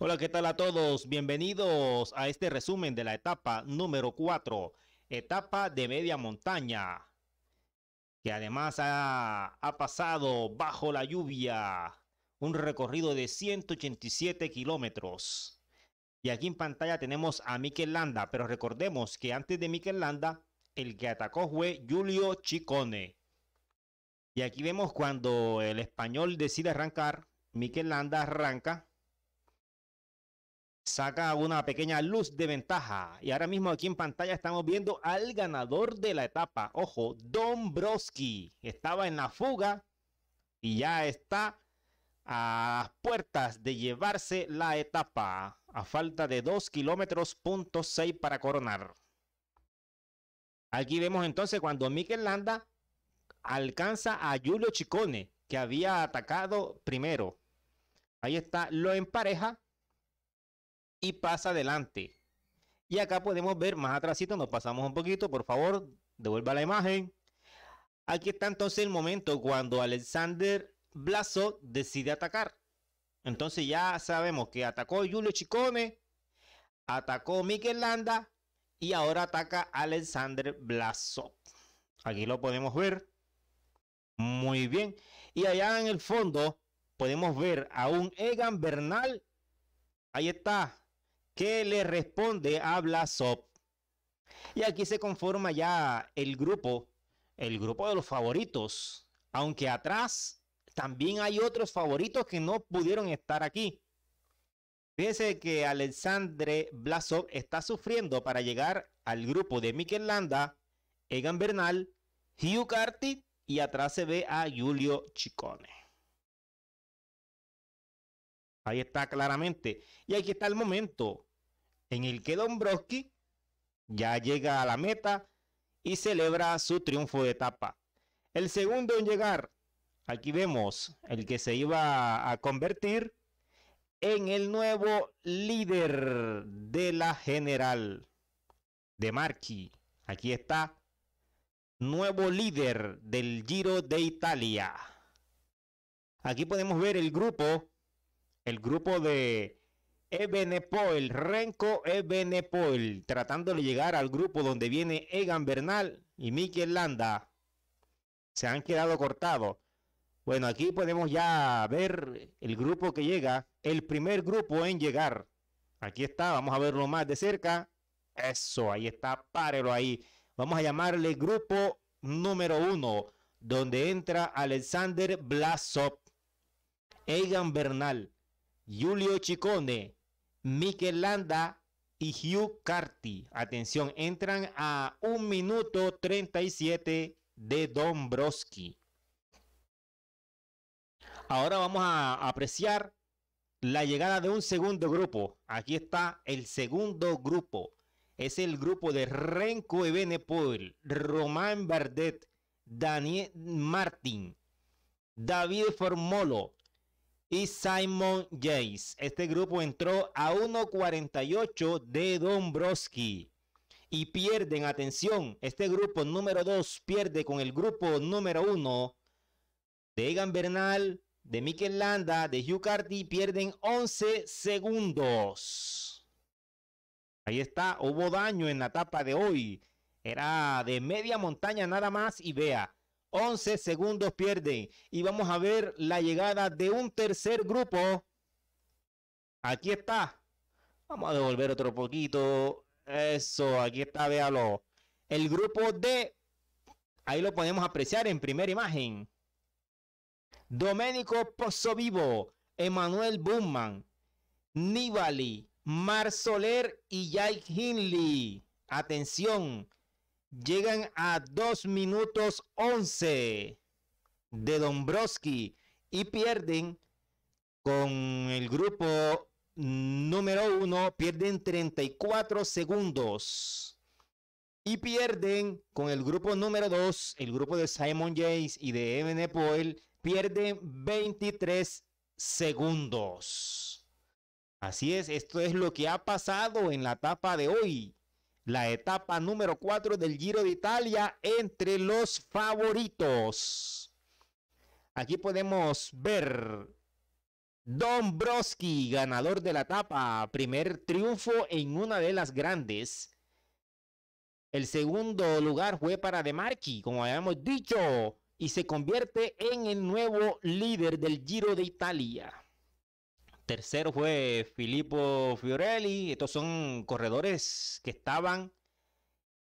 Hola, ¿qué tal a todos? Bienvenidos a este resumen de la etapa número 4, etapa de media montaña, que además ha, pasado bajo la lluvia, un recorrido de 187 kilómetros. Y aquí en pantalla tenemos a Mikel Landa, pero recordemos que antes de Mikel Landa, el que atacó fue Julio Chicone. Y aquí vemos cuando el español decide arrancar, Mikel Landa arranca saca una pequeña luz de ventaja. Y ahora mismo aquí en pantalla estamos viendo al ganador de la etapa. Ojo, Broski Estaba en la fuga y ya está a puertas de llevarse la etapa. A falta de 2 kilómetros, para coronar. Aquí vemos entonces cuando Mikel Landa alcanza a Julio Chicone, que había atacado primero. Ahí está, lo empareja y pasa adelante. Y acá podemos ver más atrásito, nos pasamos un poquito, por favor, devuelva la imagen. Aquí está entonces el momento cuando Alexander Blaso decide atacar. Entonces ya sabemos que atacó Julio Chicone, atacó Mikel Landa y ahora ataca Alexander Blaso. Aquí lo podemos ver. Muy bien. Y allá en el fondo podemos ver a un Egan Bernal. Ahí está, ¿Qué le responde a Blasov? Y aquí se conforma ya el grupo, el grupo de los favoritos, aunque atrás también hay otros favoritos que no pudieron estar aquí. Fíjense que Alexandre Blasov está sufriendo para llegar al grupo de Mikel Landa, Egan Bernal, Hugh Carty y atrás se ve a Julio Chicone. Ahí está claramente. Y aquí está el momento en el que Dombrovski ya llega a la meta y celebra su triunfo de etapa. El segundo en llegar, aquí vemos el que se iba a convertir en el nuevo líder de la general de Marchi. Aquí está, nuevo líder del Giro de Italia. Aquí podemos ver el grupo, el grupo de Ebenepoel, Renko Ebenepoel, tratando de llegar al grupo donde viene Egan Bernal y Mikel Landa. Se han quedado cortados. Bueno, aquí podemos ya ver el grupo que llega, el primer grupo en llegar. Aquí está, vamos a verlo más de cerca. Eso, ahí está, párelo ahí. Vamos a llamarle grupo número uno, donde entra Alexander Blasov, Egan Bernal, Julio Chicone, Mikel Landa y Hugh Carty. Atención, entran a 1 minuto 37 de Dombrowski. Ahora vamos a apreciar la llegada de un segundo grupo. Aquí está el segundo grupo. Es el grupo de Renko Ebenepoel, Román Bardet, Daniel Martin, David Formolo, y Simon Jace. Este grupo entró a 1.48 de Dombrowski y pierden, atención, este grupo número 2 pierde con el grupo número 1 de Egan Bernal, de Mikel Landa, de Hugh Carty, pierden 11 segundos. Ahí está, hubo daño en la etapa de hoy. Era de media montaña nada más y vea, 11 segundos pierden. Y vamos a ver la llegada de un tercer grupo. Aquí está. Vamos a devolver otro poquito. Eso, aquí está, véalo. El grupo D. Ahí lo podemos apreciar en primera imagen. Domenico Vivo. Emanuel Bumman. Nibali, Mar Soler y Jake Hinley. Atención, llegan a 2 minutos 11 de Dombrowski y pierden con el grupo número 1, pierden 34 segundos. Y pierden con el grupo número 2, el grupo de Simon Yates y de Evan Poel, pierden 23 segundos. Así es, esto es lo que ha pasado en la etapa de hoy la etapa número 4 del Giro de Italia entre los favoritos. Aquí podemos ver Don Broski, ganador de la etapa, primer triunfo en una de las grandes. El segundo lugar fue para De Marchi, como habíamos dicho, y se convierte en el nuevo líder del Giro de Italia. Tercero fue Filippo Fiorelli. Estos son corredores que estaban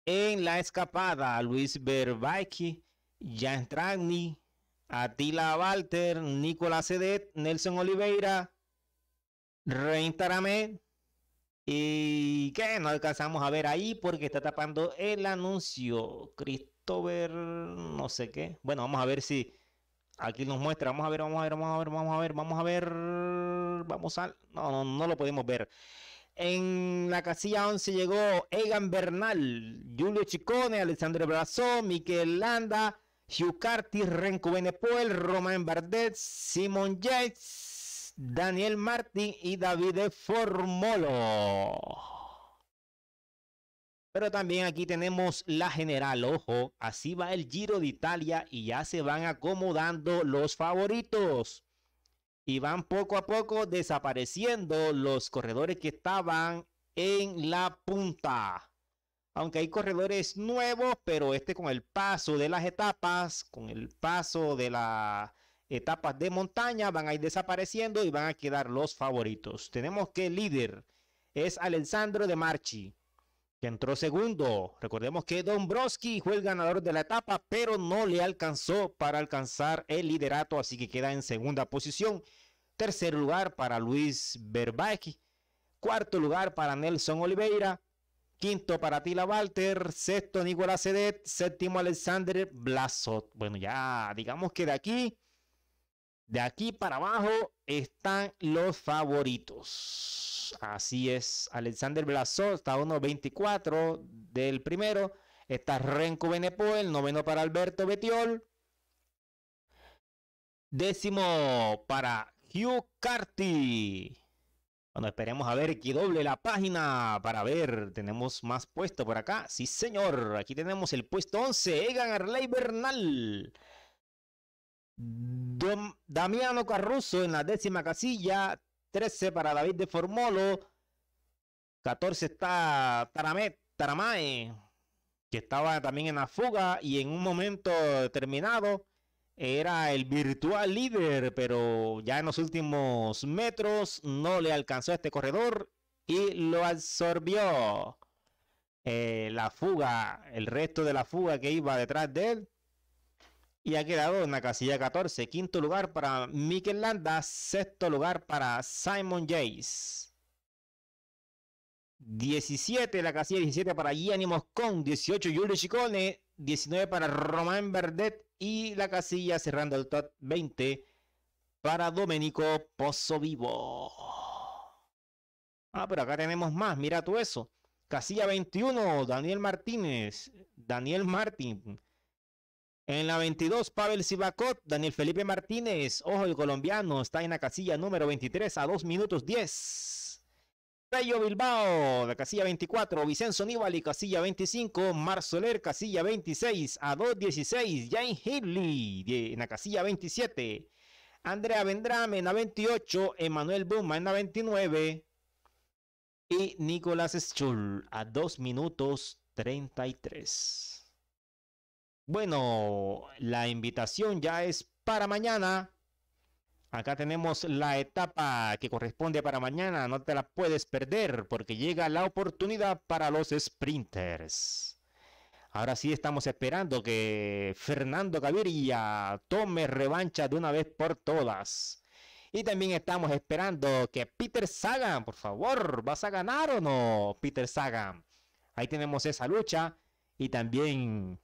en la escapada. Luis Berbaiki. Jan Tragni, Attila Walter, Nicolás Cedet, Nelson Oliveira, Rein Y que no alcanzamos a ver ahí porque está tapando el anuncio. Christopher, no sé qué. Bueno, vamos a ver si Aquí nos muestra, vamos a ver, vamos a ver, vamos a ver, vamos a ver, vamos a ver, vamos a... No, no, no lo podemos ver. En la casilla 11 llegó Egan Bernal, Julio Chicone, Alexandre Brazó, Miquel Landa, Hugh Carty, Renko Benepuel, Romain Bardet, Simon Yates, Daniel Martin y David Formolo. Pero también aquí tenemos la general, ojo, así va el Giro de Italia y ya se van acomodando los favoritos. Y van poco a poco desapareciendo los corredores que estaban en la punta. Aunque hay corredores nuevos, pero este con el paso de las etapas, con el paso de las etapas de montaña van a ir desapareciendo y van a quedar los favoritos. Tenemos que el líder es Alessandro de Marchi que entró segundo. Recordemos que Dombrowski fue el ganador de la etapa, pero no le alcanzó para alcanzar el liderato, así que queda en segunda posición. Tercer lugar para Luis Berbay. Cuarto lugar para Nelson Oliveira. Quinto para Tila Walter. Sexto Nicolás Sedet. Séptimo Alexander Blasot. Bueno, ya digamos que de aquí de aquí para abajo están los favoritos. Así es, Alexander Blasó está a 1.24 del primero. Está Renko el noveno para Alberto Betiol. Décimo para Hugh Carty. Bueno, esperemos a ver que doble la página para ver. Tenemos más puesto por acá. Sí, señor. Aquí tenemos el puesto 11. Egan Arley Bernal. Damiano Carruso en la décima casilla, 13 para David de Formolo, 14 está Taramet, Taramae, que estaba también en la fuga y en un momento determinado era el virtual líder, pero ya en los últimos metros no le alcanzó este corredor y lo absorbió. Eh, la fuga, el resto de la fuga que iba detrás de él y ha quedado en la casilla 14. Quinto lugar para Mikel Landa, sexto lugar para Simon Jace. 17, la casilla 17 para Gianni Moscón, 18 Julio Chicone, 19 para Román Verdet y la casilla cerrando el top 20 para Domenico Pozo Vivo. Ah, pero acá tenemos más, mira tú eso. Casilla 21, Daniel Martínez, Daniel Martín, en la 22, Pavel Sivakot, Daniel Felipe Martínez, ojo el colombiano, está en la casilla número 23 a 2 minutos 10. Rayo Bilbao, la casilla 24, Vicenzo Nibali, casilla 25, Mar Soler, casilla 26 a 16, Jane Hidley, en la casilla 27, Andrea Vendrame en la 28, Emanuel Buma en la 29 y Nicolás Schul a 2 minutos 33. Bueno, la invitación ya es para mañana. Acá tenemos la etapa que corresponde para mañana. No te la puedes perder porque llega la oportunidad para los sprinters. Ahora sí estamos esperando que Fernando Gaviria tome revancha de una vez por todas. Y también estamos esperando que Peter Sagan, por favor, ¿vas a ganar o no, Peter Sagan? Ahí tenemos esa lucha. Y también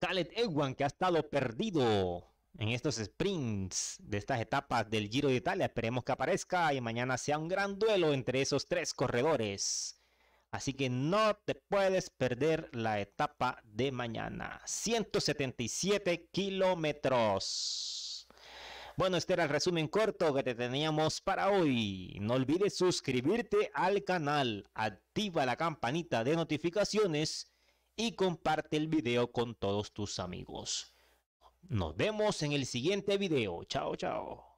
Khaled Ewan, que ha estado perdido en estos sprints de estas etapas del Giro de Italia. Esperemos que aparezca y mañana sea un gran duelo entre esos tres corredores. Así que no te puedes perder la etapa de mañana. 177 kilómetros. Bueno, este era el resumen corto que te teníamos para hoy. No olvides suscribirte al canal, activa la campanita de notificaciones y comparte el video con todos tus amigos. Nos vemos en el siguiente video. Chao, chao.